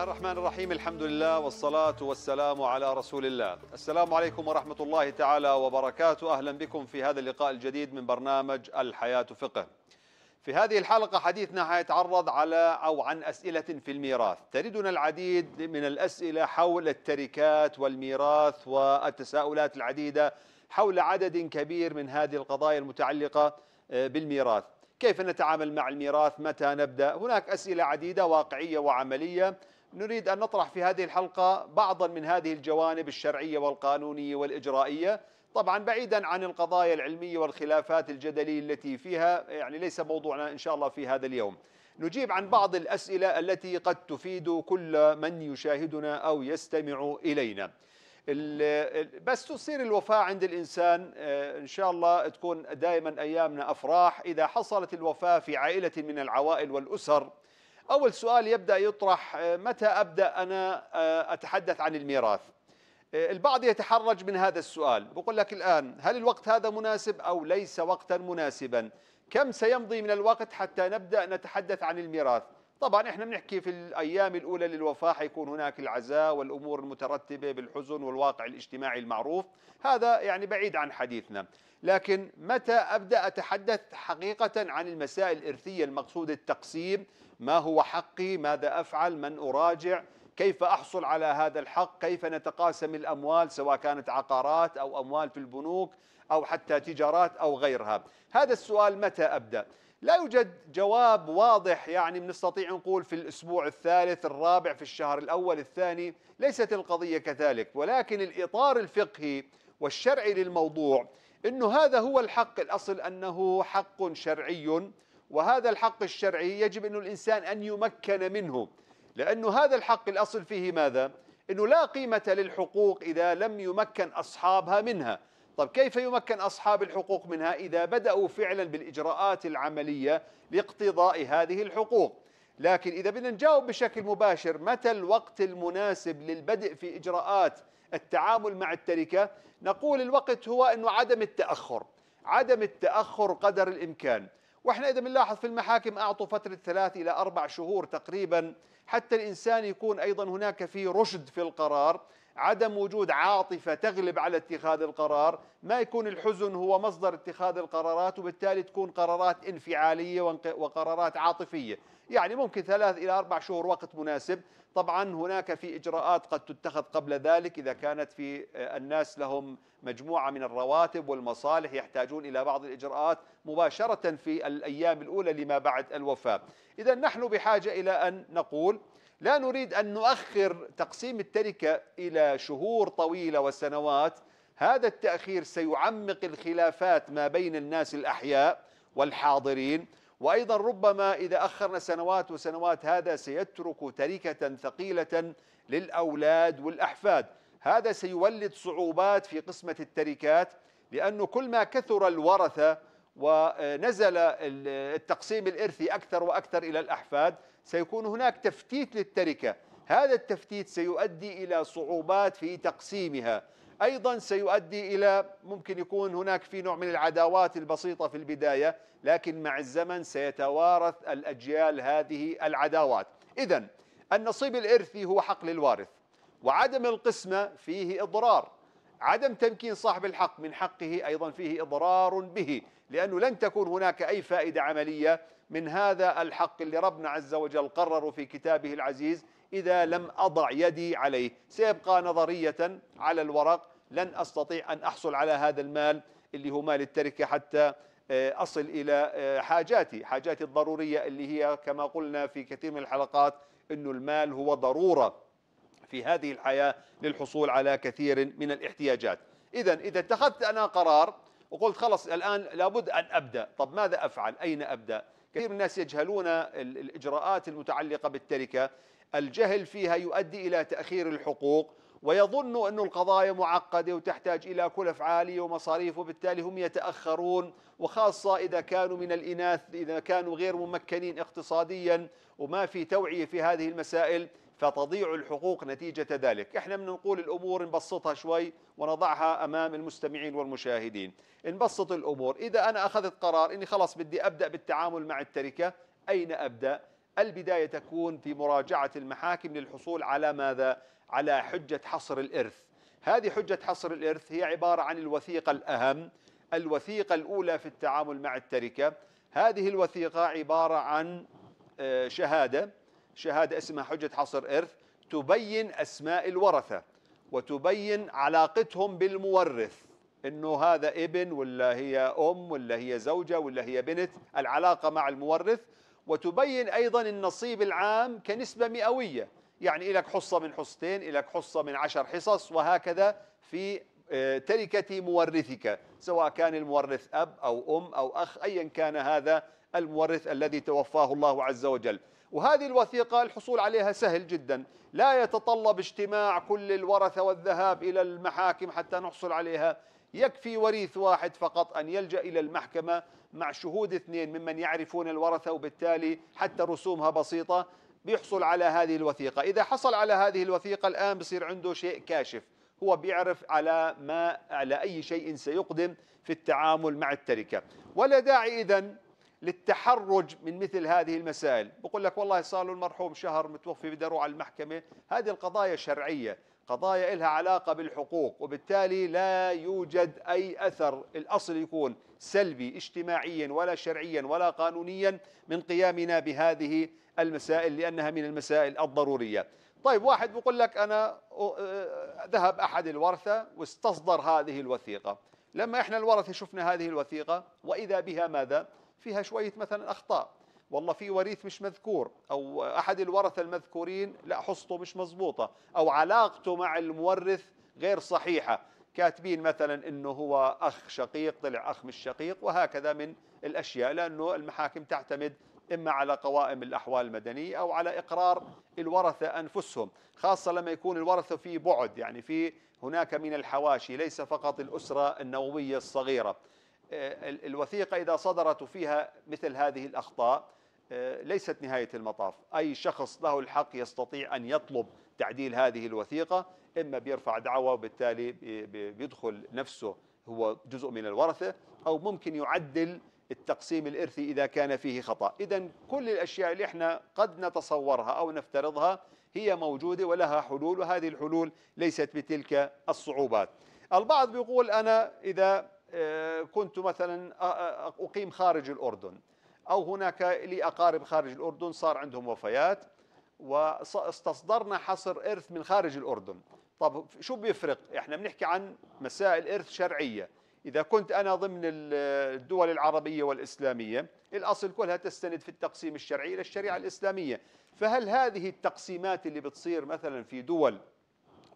الله الرحمن الرحيم الحمد لله والصلاة والسلام على رسول الله السلام عليكم ورحمة الله تعالى وبركاته أهلا بكم في هذا اللقاء الجديد من برنامج الحياة فقه في هذه الحلقة حديثنا حيتعرض على أو عن أسئلة في الميراث تردنا العديد من الأسئلة حول التركات والميراث والتساؤلات العديدة حول عدد كبير من هذه القضايا المتعلقة آه، بالميراث كيف نتعامل مع الميراث متى نبدأ هناك أسئلة عديدة واقعية وعملية نريد أن نطرح في هذه الحلقة بعضا من هذه الجوانب الشرعية والقانونية والإجرائية طبعا بعيدا عن القضايا العلمية والخلافات الجدلية التي فيها يعني ليس موضوعنا إن شاء الله في هذا اليوم نجيب عن بعض الأسئلة التي قد تفيد كل من يشاهدنا أو يستمع إلينا بس تصير الوفاة عند الإنسان آه، إن شاء الله تكون دائما أيامنا أفراح إذا حصلت الوفاة في عائلة من العوائل والأسر أول سؤال يبدأ يطرح آه، متى أبدأ أنا آه، أتحدث عن الميراث آه، البعض يتحرج من هذا السؤال بقول لك الآن هل الوقت هذا مناسب أو ليس وقتا مناسبا كم سيمضي من الوقت حتى نبدأ نتحدث عن الميراث طبعا احنا بنحكي في الايام الاولى للوفاه حيكون هناك العزاء والامور المترتبه بالحزن والواقع الاجتماعي المعروف هذا يعني بعيد عن حديثنا لكن متى ابدا اتحدث حقيقه عن المسائل الارثيه المقصود التقسيم ما هو حقي ماذا افعل من اراجع كيف احصل على هذا الحق كيف نتقاسم الاموال سواء كانت عقارات او اموال في البنوك او حتى تجارات او غيرها هذا السؤال متى ابدا لا يوجد جواب واضح يعني نستطيع نقول في الأسبوع الثالث الرابع في الشهر الأول الثاني ليست القضية كذلك ولكن الإطار الفقهي والشرعي للموضوع أنه هذا هو الحق الأصل أنه حق شرعي وهذا الحق الشرعي يجب أن الإنسان أن يمكن منه لأنه هذا الحق الأصل فيه ماذا؟ أنه لا قيمة للحقوق إذا لم يمكن أصحابها منها طب كيف يمكن أصحاب الحقوق منها إذا بدأوا فعلا بالإجراءات العملية لاقتضاء هذه الحقوق لكن إذا بدنا نجاوب بشكل مباشر متى الوقت المناسب للبدء في إجراءات التعامل مع التركة نقول الوقت هو أنه عدم التأخر عدم التأخر قدر الإمكان واحنا إذا بنلاحظ في المحاكم أعطوا فترة ثلاث إلى أربع شهور تقريبا حتى الإنسان يكون أيضا هناك في رشد في القرار عدم وجود عاطفة تغلب على اتخاذ القرار ما يكون الحزن هو مصدر اتخاذ القرارات وبالتالي تكون قرارات انفعالية وقرارات عاطفية يعني ممكن ثلاث إلى أربع شهور وقت مناسب طبعا هناك في إجراءات قد تتخذ قبل ذلك إذا كانت في آه، الناس لهم مجموعة من الرواتب والمصالح يحتاجون إلى بعض الإجراءات مباشرة في الأيام الأولى لما بعد الوفاة إذا نحن بحاجة إلى أن نقول لا نريد أن نؤخر تقسيم التركة إلى شهور طويلة وسنوات هذا التأخير سيعمق الخلافات ما بين الناس الأحياء والحاضرين وأيضا ربما إذا أخرنا سنوات وسنوات هذا سيترك تركة ثقيلة للأولاد والأحفاد هذا سيولد صعوبات في قسمة التركات لأنه كل ما كثر الورثة ونزل التقسيم الإرثي أكثر وأكثر إلى الأحفاد سيكون هناك تفتيت للتركة هذا التفتيت سيؤدي إلى صعوبات في تقسيمها أيضا سيؤدي إلى ممكن يكون هناك في نوع من العداوات البسيطة في البداية لكن مع الزمن سيتوارث الأجيال هذه العداوات إذا النصيب الإرثي هو حق للوارث وعدم القسمة فيه إضرار عدم تمكين صاحب الحق من حقه أيضا فيه إضرار به لأنه لن تكون هناك أي فائدة عملية من هذا الحق اللي ربنا عز وجل قرره في كتابه العزيز إذا لم أضع يدي عليه سيبقى نظرية على الورق لن أستطيع أن أحصل على هذا المال اللي هو مال التركة حتى آه، أصل إلى آه، حاجاتي حاجاتي الضرورية اللي هي كما قلنا في كثير من الحلقات أنه المال هو ضرورة في هذه الحياة للحصول على كثير من الاحتياجات إذا إذا اتخذت أنا قرار وقلت خلص الآن لابد أن أبدأ طب ماذا أفعل أين أبدأ كثير من الناس يجهلون الإجراءات المتعلقة بالتركة الجهل فيها يؤدي إلى تأخير الحقوق ويظن أن القضايا معقدة وتحتاج إلى كلف عالية ومصاريف وبالتالي هم يتأخرون وخاصة إذا كانوا من الإناث إذا كانوا غير ممكنين اقتصاديا وما في توعية في هذه المسائل فتضيع الحقوق نتيجة ذلك احنا نقول الأمور نبسطها شوي ونضعها أمام المستمعين والمشاهدين نبسط الأمور إذا أنا أخذت قرار أني خلاص بدي أبدأ بالتعامل مع التركة أين أبدأ؟ البداية تكون في مراجعة المحاكم للحصول على ماذا؟ على حجة حصر الإرث هذه حجة حصر الإرث هي عبارة عن الوثيقة الأهم الوثيقة الأولى في التعامل مع التركة هذه الوثيقة عبارة عن آه، شهادة شهادة اسمها حجة حصر إرث تبين أسماء الورثة وتبين علاقتهم بالمورث انه هذا ابن ولا هي ام ولا هي زوجه ولا هي بنت العلاقه مع المورث وتبين ايضا النصيب العام كنسبه مئويه يعني لك حصه من حصتين لك حصه من عشر حصص وهكذا في آه، تركه مورثك سواء كان المورث اب او ام او اخ ايا كان هذا المورث الذي توفاه الله عز وجل وهذه الوثيقة الحصول عليها سهل جدا لا يتطلب اجتماع كل الورثة والذهاب إلى المحاكم حتى نحصل عليها يكفي وريث واحد فقط أن يلجأ إلى المحكمة مع شهود اثنين ممن يعرفون الورثة وبالتالي حتى رسومها بسيطة بيحصل على هذه الوثيقة إذا حصل على هذه الوثيقة الآن بصير عنده شيء كاشف هو بيعرف على ما على أي شيء سيقدم في التعامل مع التركة ولا داعي إذن للتحرج من مثل هذه المسائل بقول لك والله صار له المرحوم شهر متوفي بدي اروح على المحكمه هذه القضايا شرعيه قضايا لها علاقه بالحقوق وبالتالي لا يوجد اي اثر الاصل يكون سلبي اجتماعيا ولا شرعيا ولا قانونيا من قيامنا بهذه المسائل لانها من المسائل الضروريه طيب واحد بقول لك انا أه، ذهب احد الورثه واستصدر هذه الوثيقه لما احنا الورثه شفنا هذه الوثيقه واذا بها ماذا فيها شوية مثلا أخطاء والله في وريث مش مذكور أو أحد الورثة المذكورين لا حصته مش مضبوطة أو علاقته مع المورث غير صحيحة كاتبين مثلا انه هو اخ شقيق طلع اخ مش شقيق وهكذا من الاشياء لانه المحاكم تعتمد اما على قوائم الاحوال المدنيه او على اقرار الورثه انفسهم، خاصه لما يكون الورثه في بعد يعني في هناك من الحواشي ليس فقط الاسره النوويه الصغيره. آه، الوثيقة إذا صدرت فيها مثل هذه الأخطاء آه، ليست نهاية المطاف أي شخص له الحق يستطيع أن يطلب تعديل هذه الوثيقة إما بيرفع دعوة وبالتالي بيدخل نفسه هو جزء من الورثة أو ممكن يعدل التقسيم الإرثي إذا كان فيه خطأ إذا كل الأشياء اللي إحنا قد نتصورها أو نفترضها هي موجودة ولها حلول وهذه الحلول ليست بتلك الصعوبات البعض بيقول أنا إذا آه، كنت مثلا آه، آه، أقيم خارج الأردن أو هناك لي أقارب خارج الأردن صار عندهم وفيات واستصدرنا حصر إرث من خارج الأردن طب شو بيفرق احنا بنحكي عن مسائل إرث شرعية إذا كنت أنا ضمن الدول العربية والإسلامية الأصل كلها تستند في التقسيم الشرعي إلى الشريعة الإسلامية فهل هذه التقسيمات اللي بتصير مثلا في دول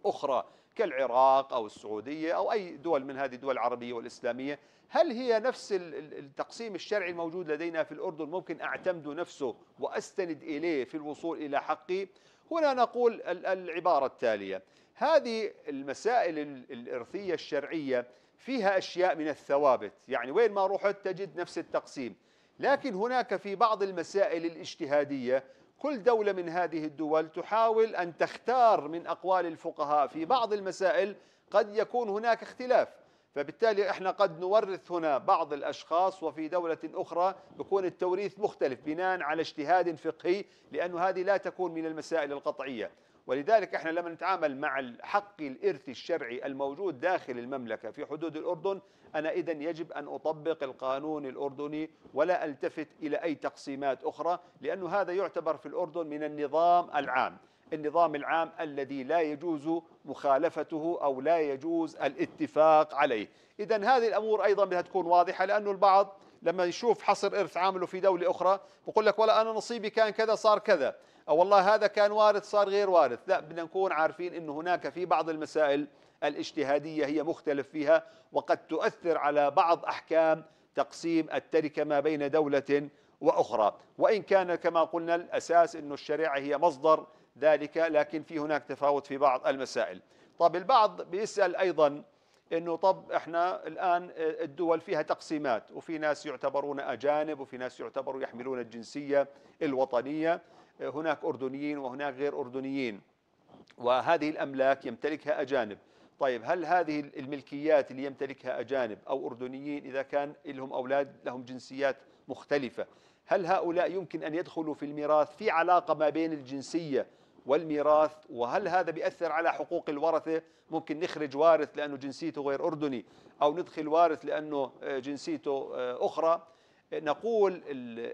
أخرى كالعراق أو السعودية أو أي دول من هذه الدول العربية والإسلامية هل هي نفس التقسيم الشرعي الموجود لدينا في الأردن ممكن أعتمد نفسه وأستند إليه في الوصول إلى حقي هنا نقول العبارة التالية هذه المسائل الإرثية الشرعية فيها أشياء من الثوابت يعني وين ما رحت تجد نفس التقسيم لكن هناك في بعض المسائل الاجتهادية كل دولة من هذه الدول تحاول أن تختار من أقوال الفقهاء في بعض المسائل قد يكون هناك اختلاف فبالتالي احنا قد نورث هنا بعض الاشخاص وفي دوله اخرى يكون التوريث مختلف بناء على اجتهاد فقهي لانه هذه لا تكون من المسائل القطعيه ولذلك احنا لما نتعامل مع حق الارث الشرعي الموجود داخل المملكه في حدود الاردن أنا إذا يجب أن أطبق القانون الأردني ولا ألتفت إلى أي تقسيمات أخرى لأن هذا يعتبر في الأردن من النظام العام النظام العام الذي لا يجوز مخالفته أو لا يجوز الاتفاق عليه إذا هذه الأمور أيضا بدها تكون واضحة لأنه البعض لما يشوف حصر إرث عامله في دولة أخرى بقول لك والله أنا نصيبي كان كذا صار كذا أو والله هذا كان وارث صار غير وارث لا بدنا نكون عارفين أنه هناك في بعض المسائل الاجتهادية هي مختلف فيها وقد تؤثر على بعض أحكام تقسيم التركة ما بين دولة وأخرى وإن كان كما قلنا الأساس أن الشريعة هي مصدر ذلك لكن في هناك تفاوت في بعض المسائل طب البعض بيسأل أيضا انه طب احنا الان الدول فيها تقسيمات وفي ناس يعتبرون اجانب وفي ناس يعتبروا يحملون الجنسيه الوطنيه هناك اردنيين وهناك غير اردنيين وهذه الاملاك يمتلكها اجانب طيب هل هذه الملكيات اللي يمتلكها أجانب أو أردنيين إذا كان لهم أولاد لهم جنسيات مختلفة هل هؤلاء يمكن أن يدخلوا في الميراث في علاقة ما بين الجنسية والميراث وهل هذا بيأثر على حقوق الورثة ممكن نخرج وارث لأنه جنسيته غير أردني أو ندخل وارث لأنه جنسيته أخرى نقول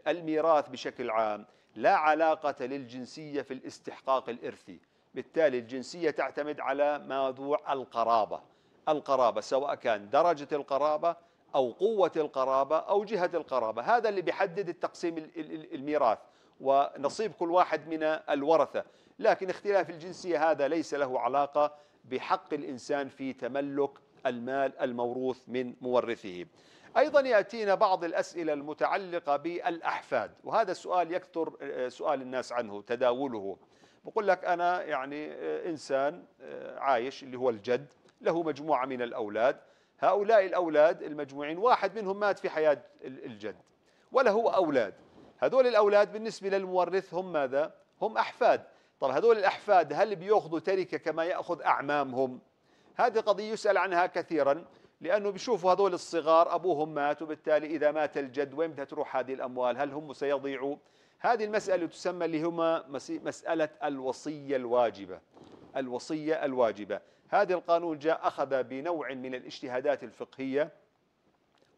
الميراث بشكل عام لا علاقة للجنسية في الاستحقاق الإرثي بالتالي الجنسية تعتمد على موضوع القرابة القرابة سواء كان درجة القرابة أو قوة القرابة أو جهة القرابة هذا اللي بيحدد التقسيم الميراث ونصيب كل واحد من الورثة لكن اختلاف الجنسية هذا ليس له علاقة بحق الإنسان في تملك المال الموروث من مورثه أيضا يأتينا بعض الأسئلة المتعلقة بالأحفاد وهذا السؤال يكثر آه، سؤال الناس عنه تداوله بقول لك أنا يعني آه، إنسان آه، عايش اللي هو الجد له مجموعة من الأولاد هؤلاء الأولاد المجموعين واحد منهم مات في حياة الجد وله أولاد هذول الأولاد بالنسبة للمورث هم ماذا؟ هم أحفاد طب هذول الأحفاد هل بيأخذوا تركة كما يأخذ أعمامهم؟ هذه قضية يسأل عنها كثيرا لأنه بيشوفوا هذول الصغار أبوهم مات وبالتالي إذا مات الجد وين بدها تروح هذه الأموال؟ هل هم سيضيعوا هذه المسألة تسمى اللي هما مسألة الوصية الواجبة الوصية الواجبة هذا القانون جاء أخذ بنوع من الاجتهادات الفقهية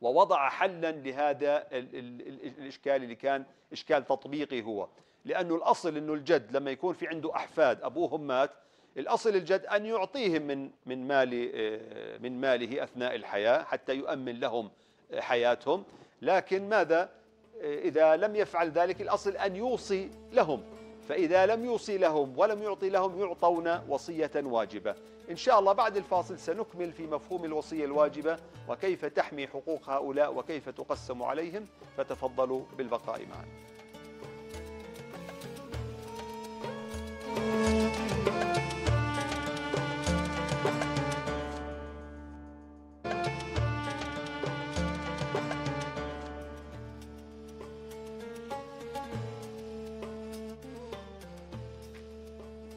ووضع حلا لهذا الإشكال اللي كان إشكال تطبيقي هو لأنه الأصل أنه الجد لما يكون في عنده أحفاد أبوهم مات الأصل الجد أن يعطيهم من من مال آه، من ماله أثناء الحياة حتى يؤمن لهم آه، حياتهم لكن ماذا إذا لم يفعل ذلك الأصل أن يوصي لهم فإذا لم يوصي لهم ولم يعطي لهم يعطون وصية واجبة إن شاء الله بعد الفاصل سنكمل في مفهوم الوصية الواجبة وكيف تحمي حقوق هؤلاء وكيف تقسم عليهم فتفضلوا بالبقاء معنا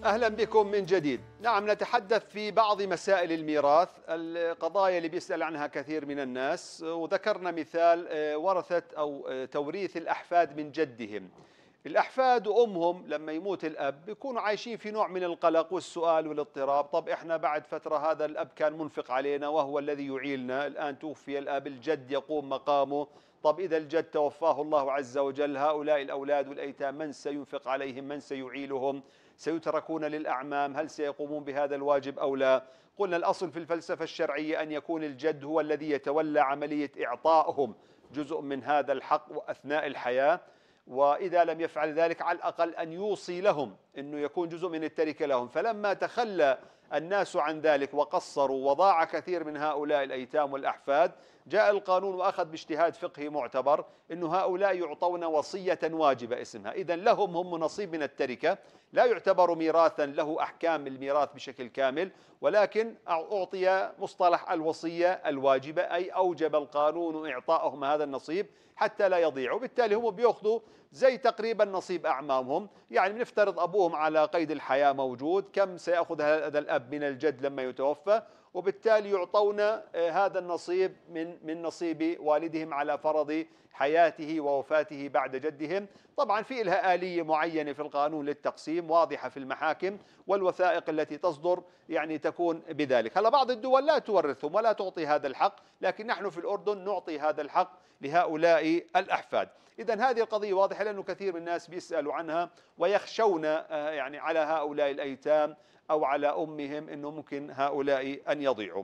أهلا بكم من جديد نعم نتحدث في بعض مسائل الميراث القضايا اللي بيسأل عنها كثير من الناس وذكرنا مثال آه، ورثة أو آه، توريث الأحفاد من جدهم الأحفاد وأمهم لما يموت الأب بيكونوا عايشين في نوع من القلق والسؤال والاضطراب طب إحنا بعد فترة هذا الأب كان منفق علينا وهو الذي يعيلنا الآن توفي الأب الجد يقوم مقامه طب إذا الجد توفاه الله عز وجل هؤلاء الأولاد والأيتام من سينفق عليهم من سيعيلهم سيتركون للأعمام هل سيقومون بهذا الواجب أو لا قلنا الأصل في الفلسفة الشرعية أن يكون الجد هو الذي يتولى عملية إعطائهم جزء من هذا الحق وأثناء الحياة وإذا لم يفعل ذلك على الأقل أن يوصي لهم أنه يكون جزء من التركة لهم فلما تخلى الناس عن ذلك وقصروا وضاع كثير من هؤلاء الأيتام والأحفاد جاء القانون وأخذ باجتهاد فقهي معتبر أن هؤلاء يعطون وصية واجبة اسمها إذا لهم هم نصيب من التركة لا يعتبر ميراثا له أحكام الميراث بشكل كامل ولكن أعطي مصطلح الوصية الواجبة أي أوجب القانون إعطائهم هذا النصيب حتى لا يضيعوا بالتالي هم بيأخذوا زي تقريبا نصيب أعمامهم يعني بنفترض أبوهم على قيد الحياة موجود كم سيأخذ هذا الأب من الجد لما يتوفى وبالتالي يعطون آه، هذا النصيب من من نصيب والدهم على فرض حياته ووفاته بعد جدهم طبعا في لها آلية معينة في القانون للتقسيم واضحة في المحاكم والوثائق التي تصدر يعني تكون بذلك هلا بعض الدول لا تورثهم ولا تعطي هذا الحق لكن نحن في الأردن نعطي هذا الحق لهؤلاء الأحفاد إذا هذه القضية واضحة لأنه كثير من الناس بيسألوا عنها ويخشون آه، يعني على هؤلاء الأيتام أو على أمهم أنه ممكن هؤلاء أن يضيعوا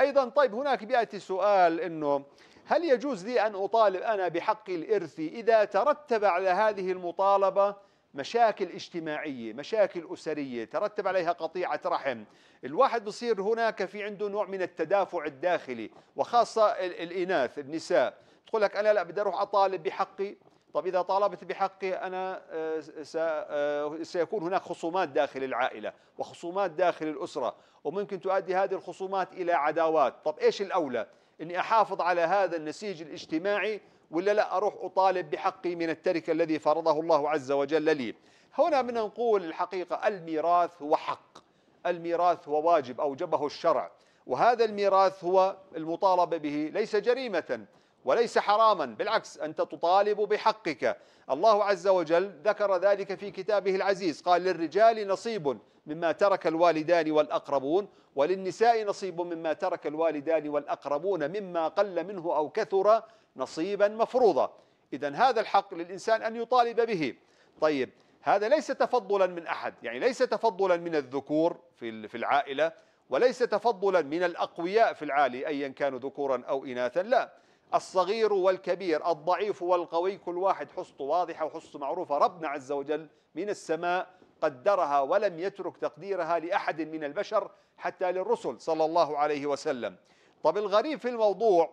أيضا طيب هناك بيأتي سؤال أنه هل يجوز لي أن أطالب أنا بحق الإرث إذا ترتب على هذه المطالبة مشاكل اجتماعية مشاكل أسرية ترتب عليها قطيعة رحم الواحد بصير هناك في عنده نوع من التدافع الداخلي وخاصة الإناث النساء تقول لك أنا لا بدي أروح أطالب بحقي طب إذا طالبت بحقي أنا آه، آه، سيكون هناك خصومات داخل العائلة وخصومات داخل الأسرة وممكن تؤدي هذه الخصومات إلى عداوات طب إيش الأولى اني احافظ على هذا النسيج الاجتماعي ولا لا اروح اطالب بحقي من التركه الذي فرضه الله عز وجل لي هنا من نقول الحقيقه الميراث هو حق الميراث هو واجب اوجبه الشرع وهذا الميراث هو المطالبه به ليس جريمه وليس حراما بالعكس أنت تطالب بحقك الله عز وجل ذكر ذلك في كتابه العزيز قال للرجال نصيب مما ترك الوالدان والأقربون وللنساء نصيب مما ترك الوالدان والأقربون مما قل منه أو كثر نصيبا مفروضا إذا هذا الحق للإنسان أن يطالب به طيب هذا ليس تفضلا من أحد يعني ليس تفضلا من الذكور في العائلة وليس تفضلا من الأقوياء في العالي أيا كانوا ذكورا أو إناثا لا الصغير والكبير الضعيف والقوي كل واحد حصته واضحة وحصته معروفة ربنا عز وجل من السماء قدرها ولم يترك تقديرها لأحد من البشر حتى للرسل صلى الله عليه وسلم طب الغريب في الموضوع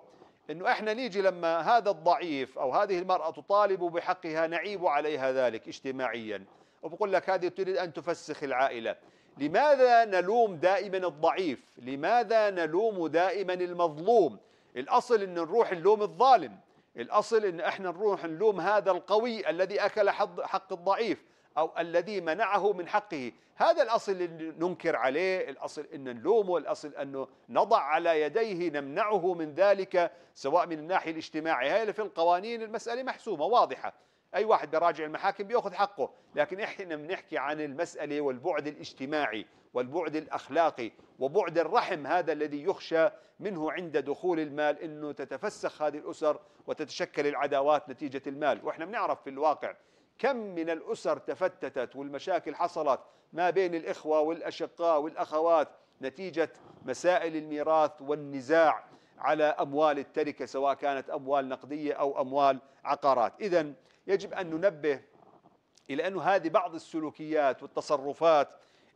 انه احنا نيجي لما هذا الضعيف او هذه المرأة تطالب بحقها نعيب عليها ذلك اجتماعيا وبقول لك هذه تريد ان تفسخ العائلة لماذا نلوم دائما الضعيف لماذا نلوم دائما المظلوم الأصل أن نروح نلوم الظالم الأصل أن احنا نروح نلوم هذا القوي الذي أكل حق الضعيف أو الذي منعه من حقه هذا الأصل اللي ننكر عليه الأصل أن نلومه الأصل أنه نضع على يديه نمنعه من ذلك سواء من الناحية الاجتماعية هي في القوانين المسألة محسومة واضحة أي واحد براجع المحاكم بيأخذ حقه لكن إحنا بنحكي عن المسألة والبعد الاجتماعي والبعد الأخلاقي وبعد الرحم هذا الذي يخشى منه عند دخول المال أنه تتفسخ هذه الأسر وتتشكل العداوات نتيجة المال وإحنا بنعرف في الواقع كم من الأسر تفتتت والمشاكل حصلت ما بين الإخوة والأشقاء والأخوات نتيجة مسائل الميراث والنزاع على أموال التركة سواء كانت أموال نقدية أو أموال عقارات إذا يجب أن ننبه إلى أن هذه بعض السلوكيات والتصرفات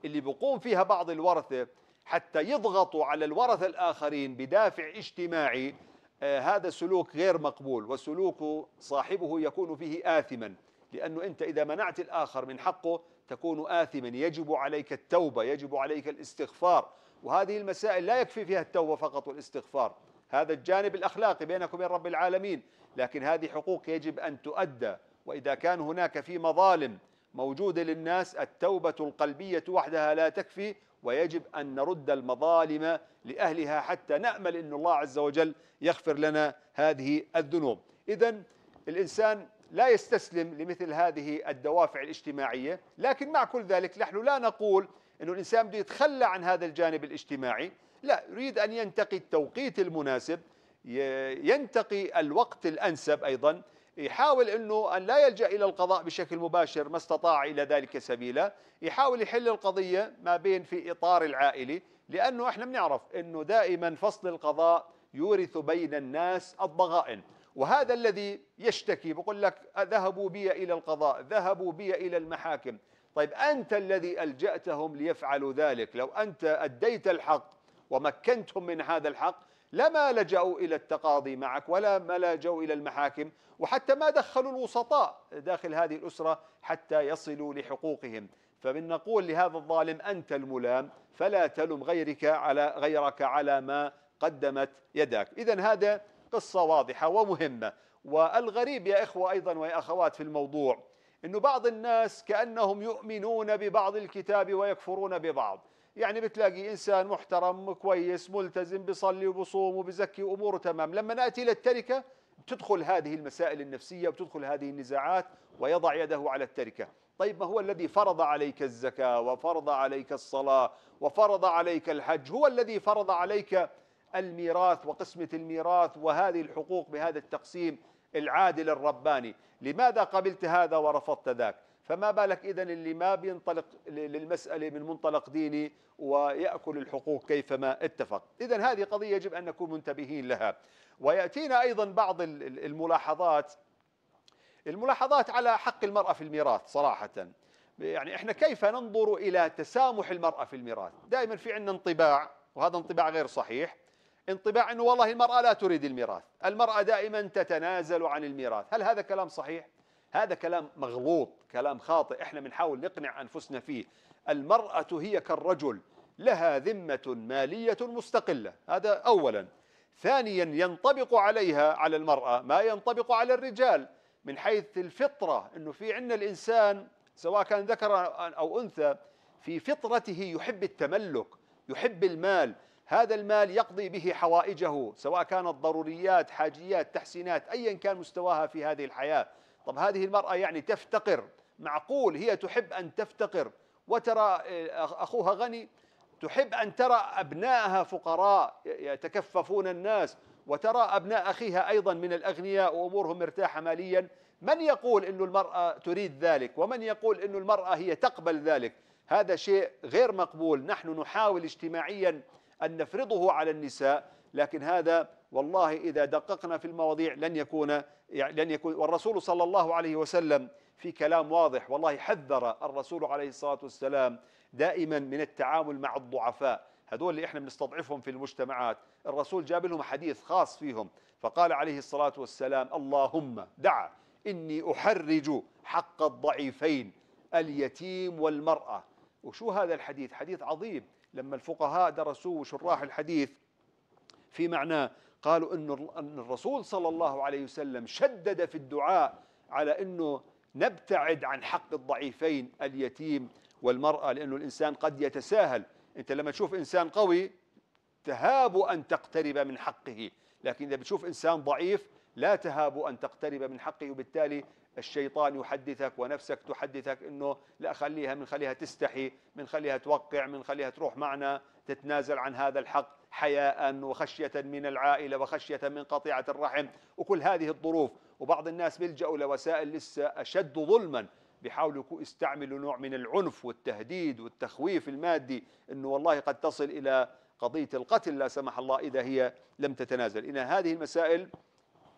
اللي بيقوم فيها بعض الورثة حتى يضغطوا على الورثة الآخرين بدافع اجتماعي آه هذا سلوك غير مقبول وسلوك صاحبه يكون فيه آثما لأنه أنت إذا منعت الآخر من حقه تكون آثما يجب عليك التوبة يجب عليك الاستغفار وهذه المسائل لا يكفي فيها التوبة فقط والاستغفار هذا الجانب الأخلاقي بينك وبين رب العالمين لكن هذه حقوق يجب أن تؤدى وإذا كان هناك في مظالم موجودة للناس التوبة القلبية وحدها لا تكفي ويجب أن نرد المظالم لأهلها حتى نأمل أن الله عز وجل يغفر لنا هذه الذنوب إذا الإنسان لا يستسلم لمثل هذه الدوافع الاجتماعية لكن مع كل ذلك نحن لا نقول أن الإنسان بده يتخلى عن هذا الجانب الاجتماعي لا يريد أن ينتقي التوقيت المناسب ينتقي الوقت الأنسب أيضا يحاول انه ان لا يلجا الى القضاء بشكل مباشر ما استطاع الى ذلك سبيلا، يحاول يحل القضيه ما بين في اطار العائلي، لانه احنا بنعرف انه دائما فصل القضاء يورث بين الناس الضغائن، وهذا الذي يشتكي بقول لك ذهبوا بي الى القضاء، ذهبوا بي الى المحاكم، طيب انت الذي الجاتهم ليفعلوا ذلك، لو انت اديت الحق ومكنتهم من هذا الحق لما لجأوا إلى التقاضي معك ولا ما لجأوا إلى المحاكم وحتى ما دخلوا الوسطاء داخل هذه الأسرة حتى يصلوا لحقوقهم فمن نقول لهذا الظالم أنت الملام فلا تلم غيرك على غيرك على ما قدمت يداك إذا هذا قصة واضحة ومهمة والغريب يا إخوة أيضا ويا أخوات في الموضوع أن بعض الناس كأنهم يؤمنون ببعض الكتاب ويكفرون ببعض يعني بتلاقي انسان محترم كويس ملتزم بيصلي وبصوم وبزكي واموره تمام لما ناتي الى التركه تدخل هذه المسائل النفسيه وتدخل هذه النزاعات ويضع يده على التركه طيب ما هو الذي فرض عليك الزكاه وفرض عليك الصلاه وفرض عليك الحج هو الذي فرض عليك الميراث وقسمه الميراث وهذه الحقوق بهذا التقسيم العادل الرباني لماذا قبلت هذا ورفضت ذاك فما بالك إذا اللي ما بينطلق للمسألة من منطلق ديني ويأكل الحقوق كيفما اتفق إذا هذه قضية يجب أن نكون منتبهين لها ويأتينا أيضا بعض الملاحظات الملاحظات على حق المرأة في الميراث صراحة يعني احنا كيف ننظر الى تسامح المراه في الميراث؟ دائما في عندنا انطباع وهذا انطباع غير صحيح انطباع انه والله المراه لا تريد الميراث، المراه دائما تتنازل عن الميراث، هل هذا كلام صحيح؟ هذا كلام مغلوط كلام خاطئ احنا بنحاول نقنع انفسنا فيه المرأة هي كالرجل لها ذمة مالية مستقلة هذا أولا ثانيا ينطبق عليها على المرأة ما ينطبق على الرجال من حيث الفطرة أنه في عندنا الإنسان سواء كان ذكر أو أنثى في فطرته يحب التملك يحب المال هذا المال يقضي به حوائجه سواء كانت ضروريات حاجيات تحسينات أيا كان مستواها في هذه الحياة طب هذه المرأة يعني تفتقر معقول هي تحب أن تفتقر وترى آه، أخوها غني تحب أن ترى أبنائها فقراء يتكففون الناس وترى أبناء أخيها أيضا من الأغنياء وأمورهم مرتاحة ماليا من يقول أن المرأة تريد ذلك ومن يقول أن المرأة هي تقبل ذلك هذا شيء غير مقبول نحن نحاول اجتماعيا أن نفرضه على النساء لكن هذا والله إذا دققنا في المواضيع لن يكون يعني لن يكون والرسول صلى الله عليه وسلم في كلام واضح والله حذر الرسول عليه الصلاة والسلام دائما من التعامل مع الضعفاء هذول اللي احنا بنستضعفهم في المجتمعات الرسول جاب لهم حديث خاص فيهم فقال عليه الصلاة والسلام اللهم دع إني أحرج حق الضعيفين اليتيم والمرأة وشو هذا الحديث حديث عظيم لما الفقهاء درسوه وشراح الحديث في معناه قالوا أن الرسول صلى الله عليه وسلم شدد في الدعاء على أنه نبتعد عن حق الضعيفين اليتيم والمرأة لأنه الإنسان قد يتساهل أنت لما تشوف إنسان قوي تهاب أن تقترب من حقه لكن إذا بتشوف إنسان ضعيف لا تهاب أن تقترب من حقه وبالتالي الشيطان يحدثك ونفسك تحدثك انه لا خليها من خليها تستحي من خليها توقع من خليها تروح معنا تتنازل عن هذا الحق حياء وخشية من العائلة وخشية من قطيعة الرحم وكل هذه الظروف وبعض الناس بيلجأوا لوسائل لسه أشد ظلما بيحاولوا يستعملوا نوع من العنف والتهديد والتخويف المادي انه والله قد تصل الى قضيه القتل لا سمح الله اذا هي لم تتنازل، ان هذه المسائل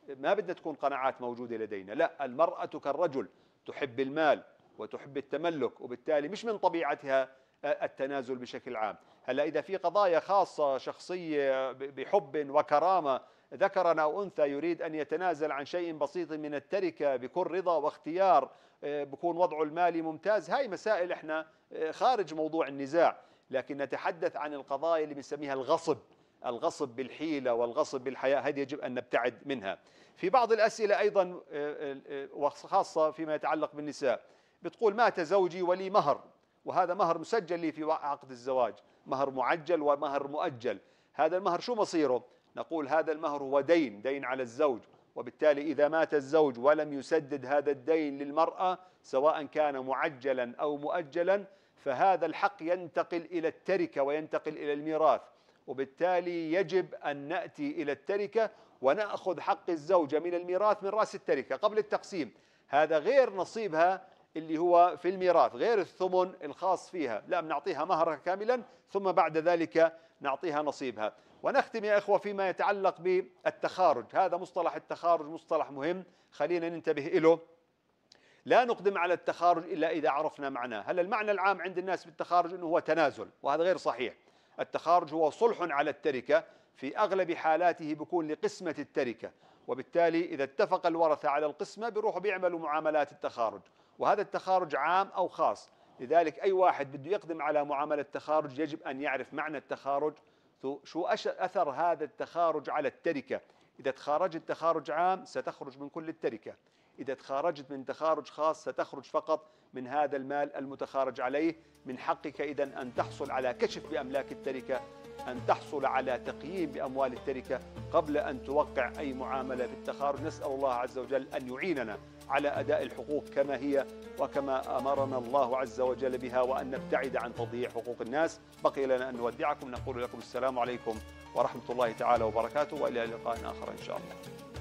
ما بدنا تكون قناعات موجوده لدينا، لا المراه كالرجل تحب المال وتحب التملك وبالتالي مش من طبيعتها التنازل بشكل عام، هلا اذا في قضايا خاصه شخصيه بحب وكرامه ذكرا او انثى يريد ان يتنازل عن شيء بسيط من التركه بكل رضا واختيار آه، بكون وضعه المالي ممتاز هاي مسائل احنا آه، خارج موضوع النزاع لكن نتحدث عن القضايا اللي بنسميها الغصب الغصب بالحيله والغصب بالحياه هذه يجب ان نبتعد منها في بعض الاسئله ايضا آه، وخاصه فيما يتعلق بالنساء بتقول مات زوجي ولي مهر وهذا مهر مسجل لي في عقد الزواج مهر معجل ومهر مؤجل هذا المهر شو مصيره نقول هذا المهر هو دين دين على الزوج وبالتالي إذا مات الزوج ولم يسدد هذا الدين للمرأة سواء كان معجلا أو مؤجلا فهذا الحق ينتقل إلى التركة وينتقل إلى الميراث وبالتالي يجب أن نأتي إلى التركة ونأخذ حق الزوجة من الميراث من رأس التركة قبل التقسيم هذا غير نصيبها اللي هو في الميراث غير الثمن الخاص فيها لا بنعطيها مهرها كاملا ثم بعد ذلك نعطيها نصيبها ونختم يا إخوة فيما يتعلق بالتخارج هذا مصطلح التخارج مصطلح مهم خلينا ننتبه إله لا نقدم على التخارج إلا إذا عرفنا معناه هل المعنى العام عند الناس بالتخارج أنه هو تنازل وهذا غير صحيح التخارج هو صلح على التركة في أغلب حالاته بكون لقسمة التركة وبالتالي إذا اتفق الورثة على القسمة بيروحوا بيعملوا معاملات التخارج وهذا التخارج عام أو خاص لذلك أي واحد بده يقدم على معاملة تخارج يجب أن يعرف معنى التخارج شو أثر هذا التخارج على التركة إذا تخارجت تخارج عام ستخرج من كل التركة إذا تخارجت من تخارج خاص ستخرج فقط من هذا المال المتخارج عليه من حقك إذا أن تحصل على كشف بأملاك التركة أن تحصل على تقييم بأموال التركة قبل أن توقع أي معاملة بالتخارج نسأل الله عز وجل أن يعيننا على أداء الحقوق كما هي وكما أمرنا الله عز وجل بها وأن نبتعد عن تضييع حقوق الناس بقي لنا أن نودعكم نقول لكم السلام عليكم ورحمة الله تعالى وبركاته وإلى لقاء آخر إن شاء الله